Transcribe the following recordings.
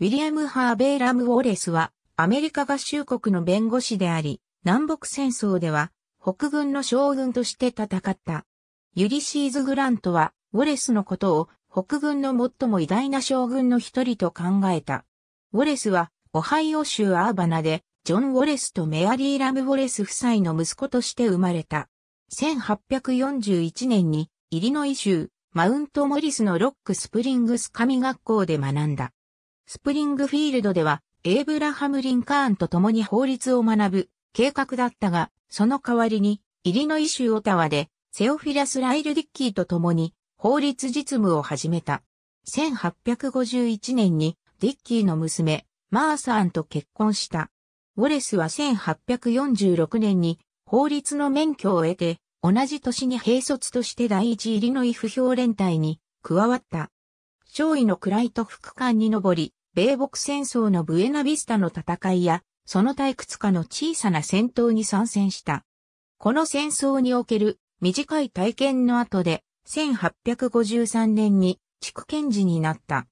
ウィリアム・ハーベイ・ラム・ウォレスは、アメリカ合衆国の弁護士であり、南北戦争では、北軍の将軍として戦った。ユリシーズ・グラントは、ウォレスのことを、北軍の最も偉大な将軍の一人と考えた。ウォレスは、オハイオ州アーバナで、ジョン・ウォレスとメアリー・ラム・ウォレス夫妻の息子として生まれた。1841年に、イリノイ州、マウント・モリスのロック・スプリングス神学校で学んだ。スプリングフィールドでは、エイブラハム・リンカーンと共に法律を学ぶ計画だったが、その代わりに、イリノイ州オタワで、セオフィラス・ライル・ディッキーと共に、法律実務を始めた。1851年に、ディッキーの娘、マーサーンと結婚した。ウォレスは1846年に、法律の免許を得て、同じ年に兵卒として第一イリノイ不評連隊に加わった。上位の位と副官に上り、米北戦争のブエナビスタの戦いや、その退屈かの小さな戦闘に参戦した。この戦争における短い体験の後で、1853年に地区検事になった。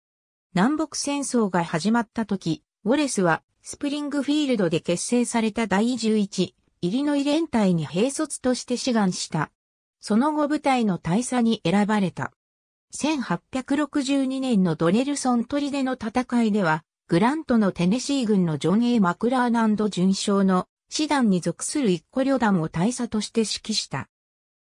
南北戦争が始まった時、ウォレスはスプリングフィールドで結成された第11イリノイ連隊に兵卒として志願した。その後部隊の大佐に選ばれた。1862年のドネルソンデの戦いでは、グラントのテネシー軍のジョン・ A・ マクラーナンド巡将の師団に属する一個旅団を大佐として指揮した。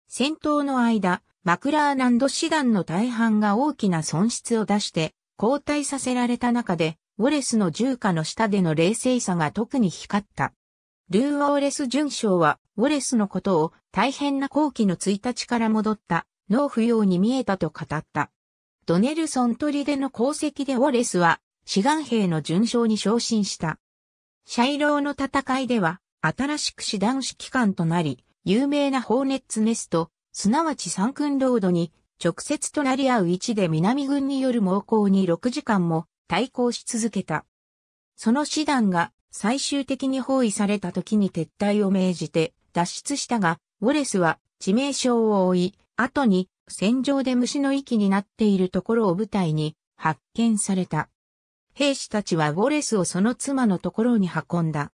戦闘の間、マクラーナンド師団の大半が大きな損失を出して交代させられた中で、ウォレスの重火の下での冷静さが特に光った。ルー・ウォレス巡将は、ウォレスのことを大変な後期の1日から戻った脳不要に見えたと語った。ドネルソンデの功績でウォレスは、志願兵の順将に昇進した。シャイローの戦いでは、新しく師団指揮官となり、有名なホーネッツネスト、すなわち三軍ロードに、直接となり合う位置で南軍による猛攻に6時間も対抗し続けた。その師団が最終的に包囲された時に撤退を命じて脱出したが、ウォレスは致命傷を負い、後に戦場で虫の息になっているところを舞台に発見された。兵士たちはウォレスをその妻のところに運んだ。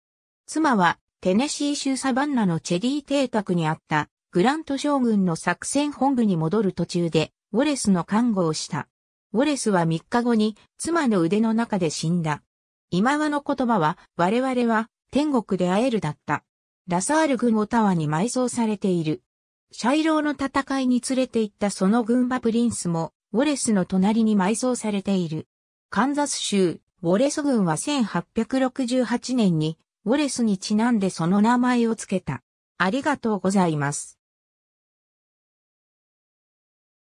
妻はテネシー州サバンナのチェリー邸宅にあったグラント将軍の作戦本部に戻る途中でウォレスの看護をした。ウォレスは3日後に妻の腕の中で死んだ。今和の言葉は我々は天国で会えるだった。ラサール軍オタワに埋葬されている。シャイローの戦いに連れて行ったその軍馬プリンスも、ウォレスの隣に埋葬されている。カンザス州、ウォレス軍は1868年に、ウォレスにちなんでその名前を付けた。ありがとうございます。